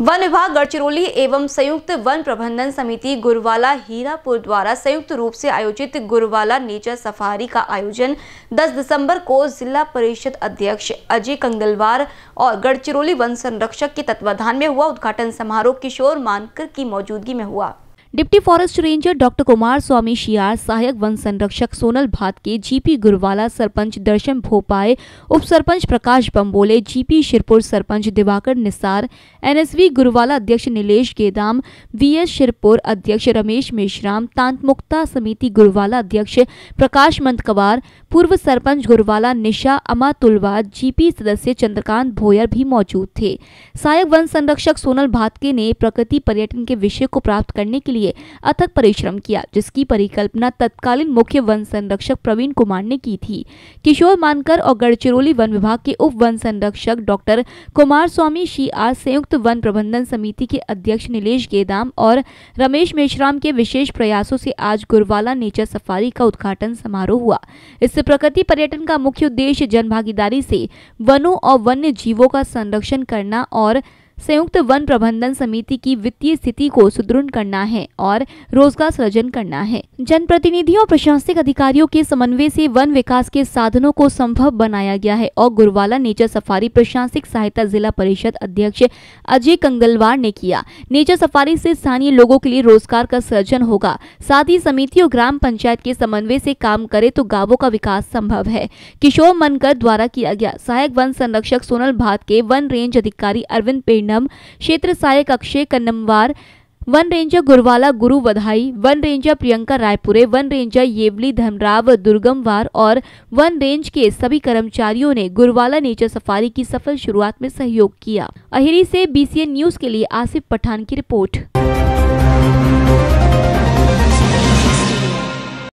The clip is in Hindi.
वन विभाग गढ़चिरौली एवं संयुक्त वन प्रबंधन समिति गुरवाला हीरापुर द्वारा संयुक्त रूप से आयोजित गुरवाला नेचर सफारी का आयोजन 10 दिसंबर को जिला परिषद अध्यक्ष अजय कंगलवार और गढ़चिरौली वन संरक्षक के तत्वाधान में हुआ उद्घाटन समारोह किशोर मानकर की मौजूदगी में हुआ deputy forest ranger doctor Kumar Swami शियार सहायक वन संरक्षक सोनल भातके जीपी गुरवाला सरपंच दर्शन भोपाल उप सरपंच प्रकाश बम्बोले जीपी शिरपुर सरपंच दिवाकर निसार एनएसवी गुरवाला अध्यक्ष नीलेश गेदाम वीएस शिरपुर अध्यक्ष रमेश मेश्राम तांत मुक्ता समिति गुरवाला अध्यक्ष प्रकाश मंतकवार पूर्व सरपंच गुरवाला निशा अमा तुलवा जीपी सदस्य चंद्रकांत भोयर भी मौजूद थे सहायक वन संरक्षक सोनल भातके ने प्रकृति पर्यटन के विषय को प्राप्त करने के लिए लिए अथक परिश्रम किया जिसकी परिकल्पना तत्कालीन मुख्य वन संरक्षक प्रवीण कुमार ने की थी किशोर मानकर और गढ़चिरौली वन विभाग के उप वन संरक्षक डॉक्टर कुमार स्वामी शी आर संयुक्त वन प्रबंधन समिति के अध्यक्ष नीलेष गेदाम और रमेश मेश्राम के विशेष प्रयासों से आज गुरवाला नेचर सफारी का उद्घाटन समारोह हुआ इससे प्रकृति पर्यटन का मुख्य उद्देश्य जनभागीदारी से वनों और वन्य जीवों का संरक्षण करना और संयुक्त वन प्रबंधन समिति की वित्तीय स्थिति को सुदृढ़ करना है और रोजगार सृजन करना है जनप्रतिनिधियों और प्रशासनिक अधिकारियों के समन्वय से वन विकास के साधनों को संभव बनाया गया है और गुरवाला नेचर सफारी प्रशासनिक सहायता जिला परिषद अध्यक्ष अजय कंगलवार ने किया नेचर सफारी से स्थानीय लोगों के लिए रोजगार का सृजन होगा साथ ही समिति और ग्राम पंचायत के समन्वय से काम करे तो गाँवों का विकास संभव है किशोर मनकर द्वारा किया गया सहायक वन संरक्षक सोनल भात के वन रेंज अधिकारी अरविंद पेड़ एनम क्षेत्र सहायक अक्षय कन्नमवार वन रेंजर गुरवाला गुरु वधाई वन रेंजर प्रियंका रायपुरे वन रेंजर येवली धमराव दुर्गमवार और वन रेंज के सभी कर्मचारियों ने गुरवाला नेचर सफारी की सफल शुरुआत में सहयोग किया अहिरी से बीसीएन न्यूज के लिए आसिफ पठान की रिपोर्ट